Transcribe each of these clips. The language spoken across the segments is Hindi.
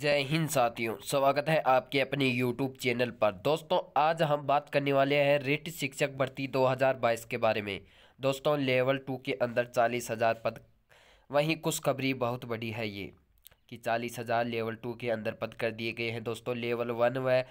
जय हिंद साथियों स्वागत है आपके अपने YouTube चैनल पर दोस्तों आज हम बात करने वाले हैं रिट शिक्षक भर्ती 2022 के बारे में दोस्तों लेवल टू के अंदर चालीस हज़ार पद वहीं कुछ खबरी बहुत बड़ी है ये कि चालीस हज़ार लेवल टू के अंदर पद कर दिए गए हैं दोस्तों लेवल वन व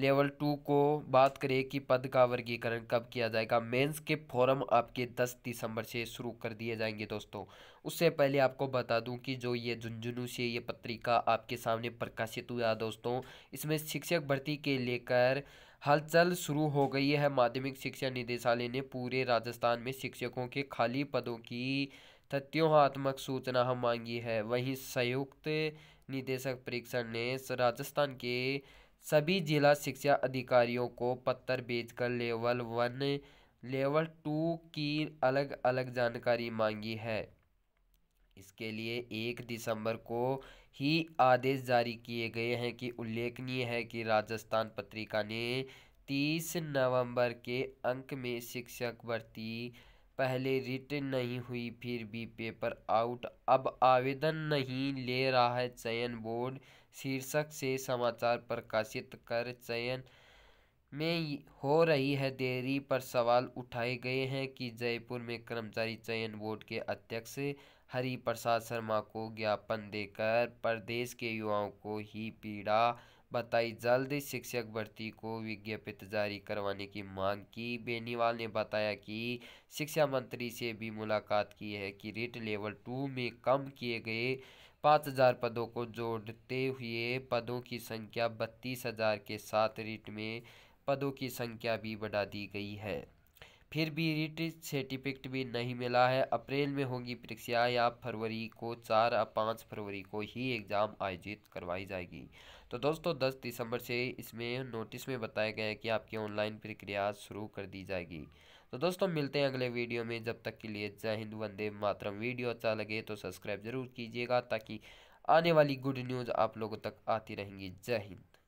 लेवल टू को बात करें कि पद का वर्गीकरण कब किया जाएगा मेंस के फॉरम आपके 10 दिसंबर से शुरू कर दिए जाएंगे दोस्तों उससे पहले आपको बता दूं कि जो ये झुंझुनू से ये पत्रिका आपके सामने प्रकाशित हुआ दोस्तों इसमें शिक्षक भर्ती के लेकर हलचल शुरू हो गई है माध्यमिक शिक्षा निदेशालय ने पूरे राजस्थान में शिक्षकों के खाली पदों की तथ्योहात्मक सूचना हम मांगी है वहीं संयुक्त निदेशक परीक्षण ने राजस्थान के सभी जिला शिक्षा अधिकारियों को पत्र भेजकर लेवल वन लेवल टू की अलग अलग जानकारी मांगी है इसके लिए एक दिसंबर को ही आदेश जारी किए गए हैं कि उल्लेखनीय है कि राजस्थान पत्रिका ने तीस नवंबर के अंक में शिक्षक भर्ती पहले रिटर्न नहीं हुई फिर भी पेपर आउट अब आवेदन नहीं ले रहा है चयन बोर्ड शीर्षक से समाचार प्रकाशित कर चयन में हो रही है देरी पर सवाल उठाए गए हैं कि जयपुर में कर्मचारी चयन बोर्ड के अध्यक्ष हरि प्रसाद शर्मा को ज्ञापन देकर प्रदेश के युवाओं को ही पीड़ा बताई जल्द शिक्षक भर्ती को विज्ञप्ति जारी करवाने की मांग की बेनीवाल ने बताया कि शिक्षा मंत्री से भी मुलाकात की है कि रेट लेवल टू में कम किए गए पाँच हजार पदों को जोड़ते हुए पदों की संख्या बत्तीस हजार के साथ रेट में पदों की संख्या भी बढ़ा दी गई है फिर भी रिट सर्टिफिकेट भी नहीं मिला है अप्रैल में होगी परीक्षा या फरवरी को चार या पाँच फरवरी को ही एग्ज़ाम आयोजित करवाई जाएगी तो दोस्तों 10 दिसंबर से इसमें नोटिस में बताया गया है कि आपकी ऑनलाइन प्रक्रिया शुरू कर दी जाएगी तो दोस्तों मिलते हैं अगले वीडियो में जब तक के लिए जय हिंद वंदे मातरम वीडियो अच्छा लगे तो सब्सक्राइब जरूर कीजिएगा ताकि आने वाली गुड न्यूज़ आप लोगों तक आती रहेंगी जय हिंद